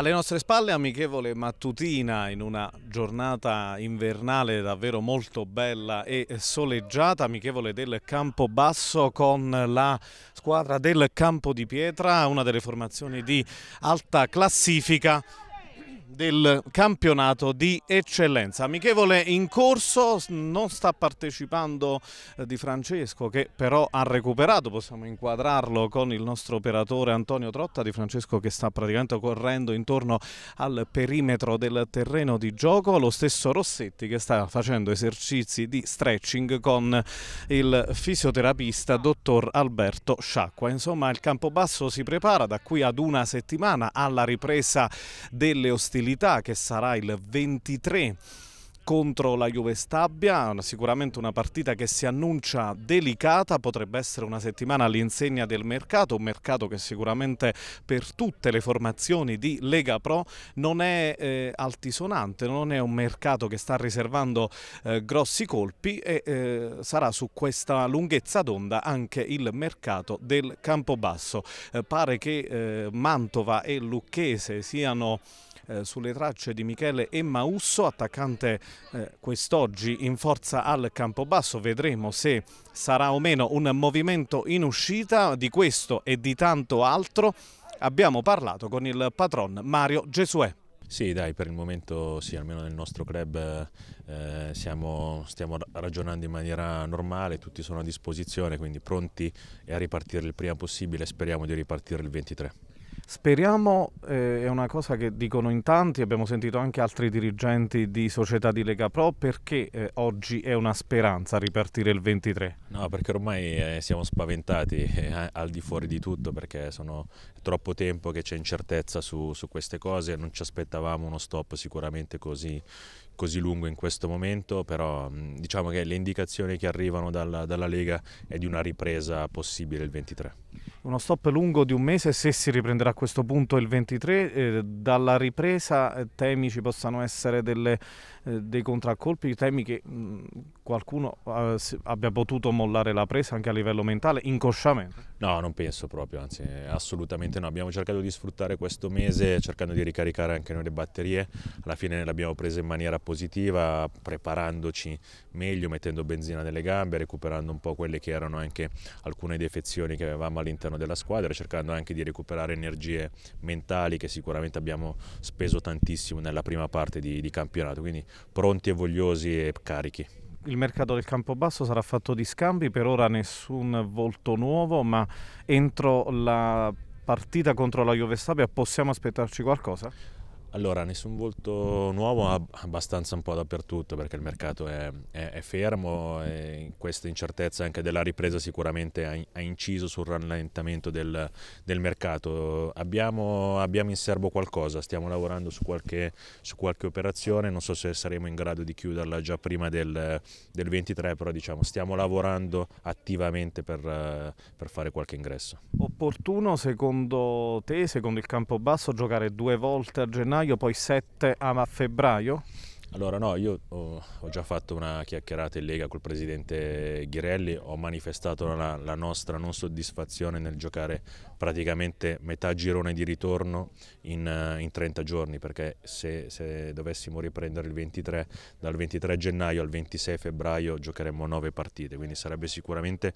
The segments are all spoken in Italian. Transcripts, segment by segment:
Alle nostre spalle amichevole mattutina in una giornata invernale davvero molto bella e soleggiata, amichevole del Campobasso con la squadra del Campo di Pietra, una delle formazioni di alta classifica del campionato di eccellenza. Amichevole in corso, non sta partecipando eh, Di Francesco che però ha recuperato, possiamo inquadrarlo con il nostro operatore Antonio Trotta, Di Francesco che sta praticamente correndo intorno al perimetro del terreno di gioco, lo stesso Rossetti che sta facendo esercizi di stretching con il fisioterapista dottor Alberto Sciacqua. Insomma il campo basso si prepara da qui ad una settimana alla ripresa delle ostilità ostilità che sarà il 23 contro la Juve Stabia, sicuramente una partita che si annuncia delicata, potrebbe essere una settimana all'insegna del mercato, un mercato che sicuramente per tutte le formazioni di Lega Pro non è eh, altisonante, non è un mercato che sta riservando eh, grossi colpi e eh, sarà su questa lunghezza d'onda anche il mercato del Campobasso. Eh, pare che eh, Mantova e Lucchese siano eh, sulle tracce di Michele Emmausso, attaccante eh, quest'oggi in forza al Campobasso. Vedremo se sarà o meno un movimento in uscita di questo e di tanto altro. Abbiamo parlato con il patron Mario Gesuè. Sì, dai, per il momento sì, almeno nel nostro club eh, siamo, stiamo ragionando in maniera normale, tutti sono a disposizione, quindi pronti a ripartire il prima possibile, speriamo di ripartire il 23. Speriamo, eh, è una cosa che dicono in tanti, abbiamo sentito anche altri dirigenti di società di Lega Pro, perché eh, oggi è una speranza ripartire il 23? No, perché ormai eh, siamo spaventati eh, al di fuori di tutto, perché sono troppo tempo che c'è incertezza su, su, queste cose, non ci aspettavamo uno stop sicuramente così, così lungo in questo momento, però diciamo che le indicazioni che arrivano dalla, dalla Lega è di una ripresa possibile il 23. Uno stop lungo di un mese, se si riprenderà a questo punto il 23, eh, dalla ripresa eh, temi ci possano essere delle, eh, dei contraccolpi, temi che mh, qualcuno eh, abbia potuto mollare la presa anche a livello mentale, inconsciamente? No, non penso proprio, anzi assolutamente no. Abbiamo cercato di sfruttare questo mese cercando di ricaricare anche noi le batterie, alla fine l'abbiamo presa in maniera positiva positiva, preparandoci meglio, mettendo benzina nelle gambe, recuperando un po' quelle che erano anche alcune defezioni che avevamo all'interno della squadra, cercando anche di recuperare energie mentali che sicuramente abbiamo speso tantissimo nella prima parte di, di campionato, quindi pronti e vogliosi e carichi. Il mercato del Campobasso sarà fatto di scambi, per ora nessun volto nuovo, ma entro la partita contro la Juve Stabia possiamo aspettarci qualcosa? Allora, nessun volto nuovo, abbastanza un po' dappertutto perché il mercato è, è, è fermo e questa incertezza anche della ripresa sicuramente ha, ha inciso sul rallentamento del, del mercato. Abbiamo, abbiamo, in serbo qualcosa, stiamo lavorando su qualche, su qualche, operazione, non so se saremo in grado di chiuderla già prima del, del 23, però diciamo stiamo lavorando attivamente per, per fare qualche ingresso. Opportuno secondo te, secondo il campo basso, giocare due volte a gennaio? gennaio, poi 7 a febbraio? Allora no, io ho, già fatto una chiacchierata in Lega col presidente Ghirelli, ho manifestato la, la, nostra non soddisfazione nel giocare praticamente metà girone di ritorno in, eh, in 30 giorni, perché se, se, dovessimo riprendere il 23, dal 23 gennaio al 26 febbraio giocheremmo 9 partite, quindi sarebbe sicuramente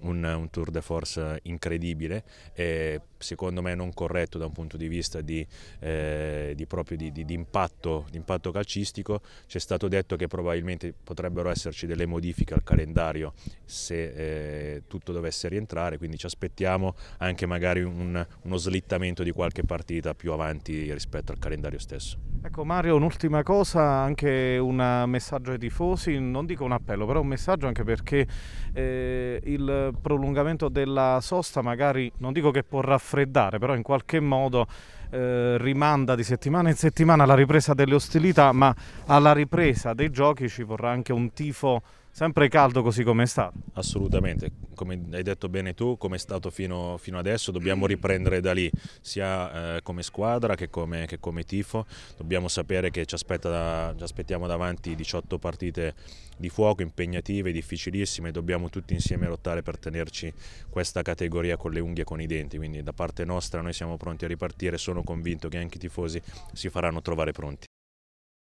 un, un, tour de force incredibile e secondo me non corretto da un punto di vista di, eh, di, di, di impatto, impatto, calcistico. è stato detto che probabilmente potrebbero esserci delle modifiche al calendario se eh, tutto dovesse rientrare, quindi ci aspettiamo anche magari un, uno slittamento di qualche partita più avanti rispetto al calendario stesso. Ecco Mario, un'ultima cosa, anche un messaggio ai tifosi, non dico un appello, però un messaggio anche perché eh, il prolungamento della sosta magari, non dico che può raffreddare, però in qualche modo eh, rimanda di settimana in settimana la ripresa delle ostilità, ma alla ripresa dei giochi ci vorrà anche un tifo sempre caldo così come è stato. Assolutamente, come hai detto bene tu, come è stato fino, fino adesso, dobbiamo riprendere da lì, sia eh, come squadra che come, che come, tifo, dobbiamo sapere che ci, aspetta, ci, aspettiamo davanti 18 partite di fuoco, impegnative, difficilissime, dobbiamo tutti insieme lottare per tenerci questa categoria con le unghie e con i denti, quindi da parte nostra noi siamo pronti a ripartire solo sono convinto che anche i tifosi si faranno trovare pronti.